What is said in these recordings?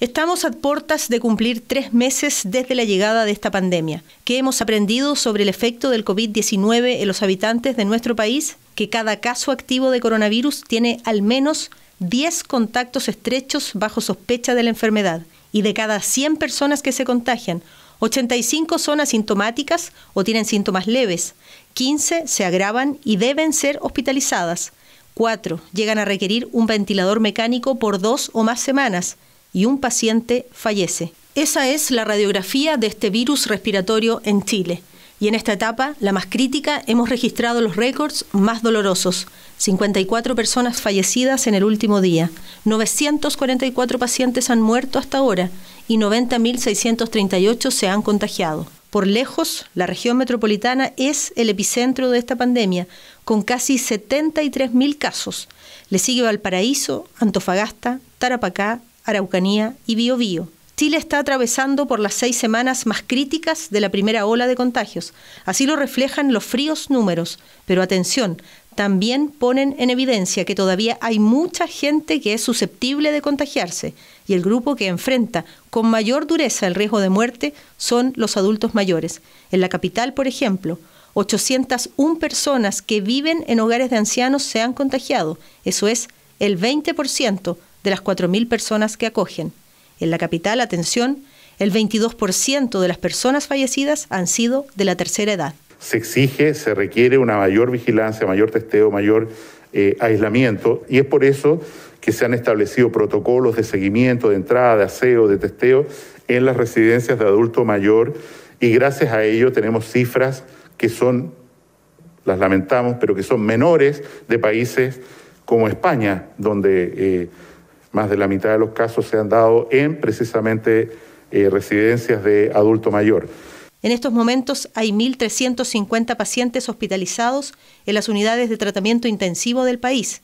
Estamos a puertas de cumplir tres meses desde la llegada de esta pandemia. ¿Qué hemos aprendido sobre el efecto del COVID-19 en los habitantes de nuestro país? Que cada caso activo de coronavirus tiene al menos 10 contactos estrechos bajo sospecha de la enfermedad y de cada 100 personas que se contagian, 85 son asintomáticas o tienen síntomas leves, 15 se agravan y deben ser hospitalizadas, 4 llegan a requerir un ventilador mecánico por dos o más semanas y un paciente fallece. Esa es la radiografía de este virus respiratorio en Chile. Y en esta etapa, la más crítica, hemos registrado los récords más dolorosos. 54 personas fallecidas en el último día, 944 pacientes han muerto hasta ahora y 90.638 se han contagiado. Por lejos, la región metropolitana es el epicentro de esta pandemia, con casi 73.000 casos. Le sigue Valparaíso, Antofagasta, Tarapacá, Araucanía y Biobío. Chile está atravesando por las seis semanas más críticas de la primera ola de contagios. Así lo reflejan los fríos números. Pero atención, también ponen en evidencia que todavía hay mucha gente que es susceptible de contagiarse y el grupo que enfrenta con mayor dureza el riesgo de muerte son los adultos mayores. En la capital, por ejemplo, 801 personas que viven en hogares de ancianos se han contagiado. Eso es el 20% de las 4.000 personas que acogen. En la capital, atención, el 22% de las personas fallecidas han sido de la tercera edad. Se exige, se requiere una mayor vigilancia, mayor testeo, mayor eh, aislamiento y es por eso que se han establecido protocolos de seguimiento, de entrada, de aseo, de testeo en las residencias de adulto mayor y gracias a ello tenemos cifras que son, las lamentamos, pero que son menores de países como España, donde... Eh, más de la mitad de los casos se han dado en precisamente eh, residencias de adulto mayor. En estos momentos hay 1.350 pacientes hospitalizados en las unidades de tratamiento intensivo del país.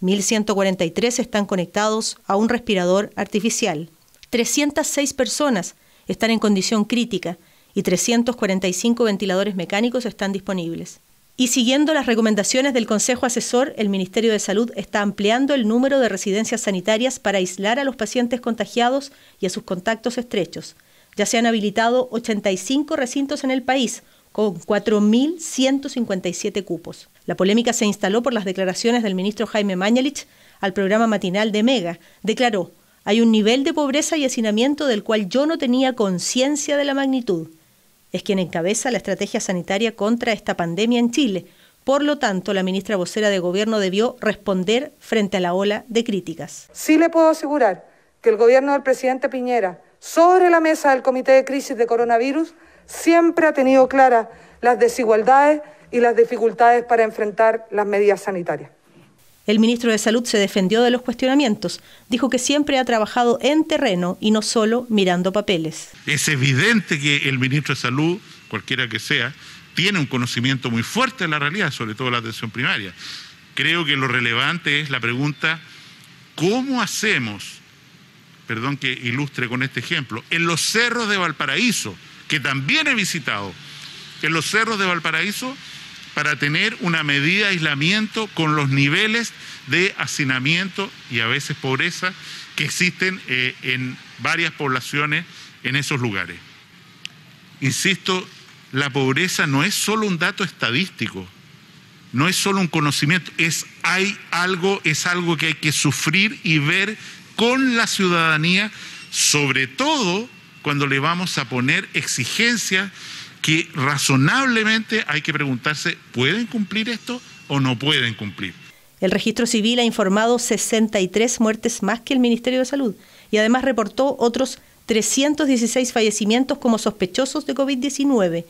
1.143 están conectados a un respirador artificial. 306 personas están en condición crítica y 345 ventiladores mecánicos están disponibles. Y siguiendo las recomendaciones del Consejo Asesor, el Ministerio de Salud está ampliando el número de residencias sanitarias para aislar a los pacientes contagiados y a sus contactos estrechos. Ya se han habilitado 85 recintos en el país, con 4.157 cupos. La polémica se instaló por las declaraciones del ministro Jaime Mañalich al programa matinal de Mega. Declaró, hay un nivel de pobreza y hacinamiento del cual yo no tenía conciencia de la magnitud es quien encabeza la estrategia sanitaria contra esta pandemia en Chile. Por lo tanto, la ministra vocera de Gobierno debió responder frente a la ola de críticas. Sí le puedo asegurar que el gobierno del presidente Piñera, sobre la mesa del Comité de Crisis de Coronavirus, siempre ha tenido claras las desigualdades y las dificultades para enfrentar las medidas sanitarias. El ministro de Salud se defendió de los cuestionamientos. Dijo que siempre ha trabajado en terreno y no solo mirando papeles. Es evidente que el ministro de Salud, cualquiera que sea, tiene un conocimiento muy fuerte de la realidad, sobre todo la atención primaria. Creo que lo relevante es la pregunta, ¿cómo hacemos, perdón que ilustre con este ejemplo, en los cerros de Valparaíso, que también he visitado, en los cerros de Valparaíso, para tener una medida de aislamiento con los niveles de hacinamiento y a veces pobreza que existen eh, en varias poblaciones en esos lugares. Insisto, la pobreza no es solo un dato estadístico, no es solo un conocimiento, es hay algo, es algo que hay que sufrir y ver con la ciudadanía, sobre todo cuando le vamos a poner exigencias razonablemente hay que preguntarse, ¿pueden cumplir esto o no pueden cumplir? El registro civil ha informado 63 muertes más que el Ministerio de Salud y además reportó otros 316 fallecimientos como sospechosos de COVID-19.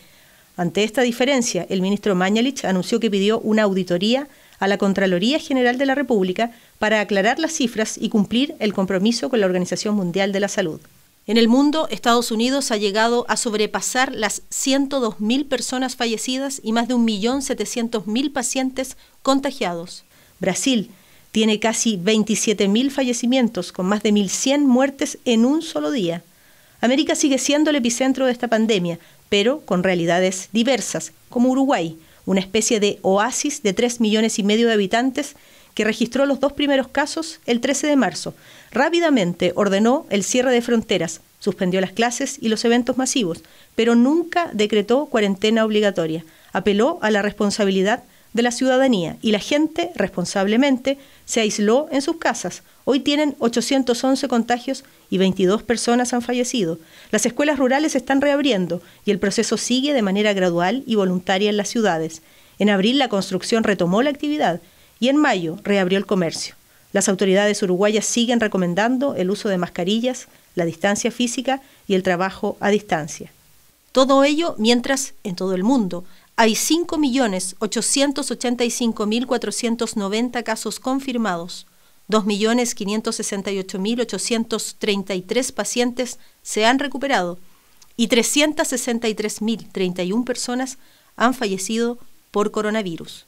Ante esta diferencia, el ministro Mañalich anunció que pidió una auditoría a la Contraloría General de la República para aclarar las cifras y cumplir el compromiso con la Organización Mundial de la Salud. En el mundo, Estados Unidos ha llegado a sobrepasar las 102.000 personas fallecidas y más de 1.700.000 pacientes contagiados. Brasil tiene casi 27.000 fallecimientos, con más de 1.100 muertes en un solo día. América sigue siendo el epicentro de esta pandemia, pero con realidades diversas, como Uruguay, una especie de oasis de 3 millones y medio de habitantes que registró los dos primeros casos el 13 de marzo. Rápidamente ordenó el cierre de fronteras, suspendió las clases y los eventos masivos, pero nunca decretó cuarentena obligatoria. Apeló a la responsabilidad de la ciudadanía y la gente, responsablemente, se aisló en sus casas. Hoy tienen 811 contagios y 22 personas han fallecido. Las escuelas rurales están reabriendo y el proceso sigue de manera gradual y voluntaria en las ciudades. En abril la construcción retomó la actividad y en mayo reabrió el comercio. Las autoridades uruguayas siguen recomendando el uso de mascarillas, la distancia física y el trabajo a distancia. Todo ello mientras en todo el mundo hay 5.885.490 casos confirmados, 2.568.833 pacientes se han recuperado y 363.031 personas han fallecido por coronavirus.